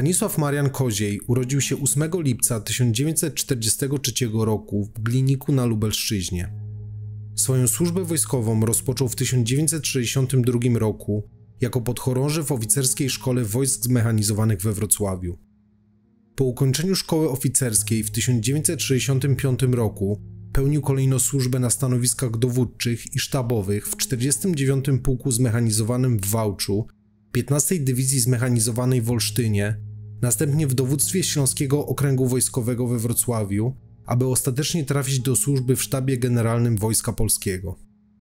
Stanisław Marian Koziej urodził się 8 lipca 1943 roku w Gliniku na Lubelszczyźnie. Swoją służbę wojskową rozpoczął w 1962 roku jako podchorąży w Oficerskiej Szkole Wojsk Zmechanizowanych we Wrocławiu. Po ukończeniu szkoły oficerskiej w 1965 roku pełnił kolejno służbę na stanowiskach dowódczych i sztabowych w 49. Pułku Zmechanizowanym w Wałczu, 15. Dywizji Zmechanizowanej w Olsztynie, następnie w dowództwie Śląskiego Okręgu Wojskowego we Wrocławiu, aby ostatecznie trafić do służby w sztabie generalnym Wojska Polskiego.